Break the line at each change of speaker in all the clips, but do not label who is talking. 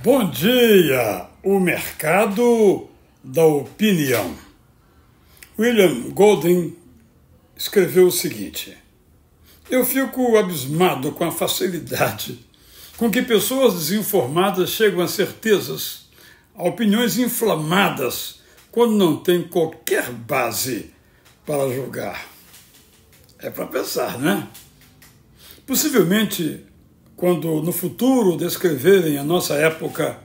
Bom dia, o mercado da opinião. William Golden escreveu o seguinte: Eu fico abismado com a facilidade com que pessoas desinformadas chegam a certezas, a opiniões inflamadas, quando não tem qualquer base para julgar. É para pensar, né? Possivelmente quando no futuro descreverem a nossa época,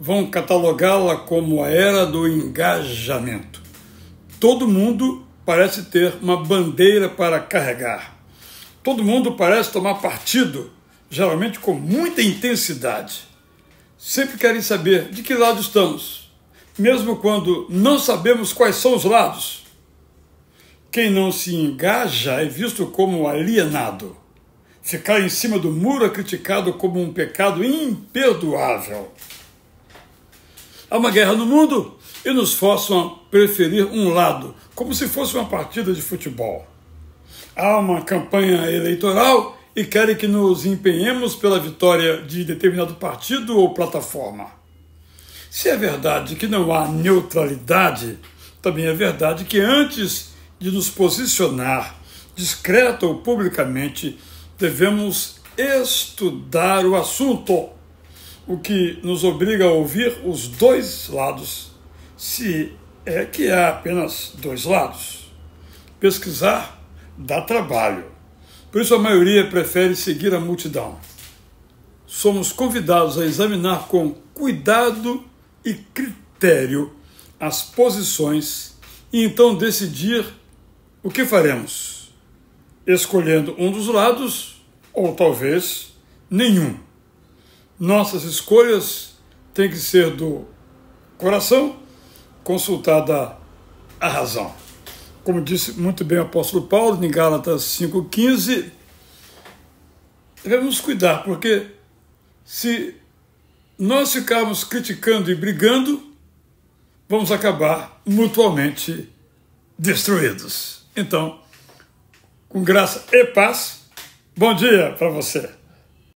vão catalogá-la como a era do engajamento. Todo mundo parece ter uma bandeira para carregar. Todo mundo parece tomar partido, geralmente com muita intensidade. Sempre querem saber de que lado estamos, mesmo quando não sabemos quais são os lados. Quem não se engaja é visto como alienado Ficar em cima do muro é criticado como um pecado imperdoável. Há uma guerra no mundo e nos forçam a preferir um lado, como se fosse uma partida de futebol. Há uma campanha eleitoral e querem que nos empenhemos pela vitória de determinado partido ou plataforma. Se é verdade que não há neutralidade, também é verdade que antes de nos posicionar discreta ou publicamente, devemos estudar o assunto, o que nos obriga a ouvir os dois lados, se é que há apenas dois lados. Pesquisar dá trabalho, por isso a maioria prefere seguir a multidão. Somos convidados a examinar com cuidado e critério as posições e então decidir o que faremos escolhendo um dos lados ou talvez nenhum. Nossas escolhas têm que ser do coração, consultada a razão. Como disse muito bem o apóstolo Paulo em Gálatas 5,15, devemos cuidar, porque se nós ficarmos criticando e brigando, vamos acabar mutualmente destruídos. Então, com graça e paz. Bom dia para você.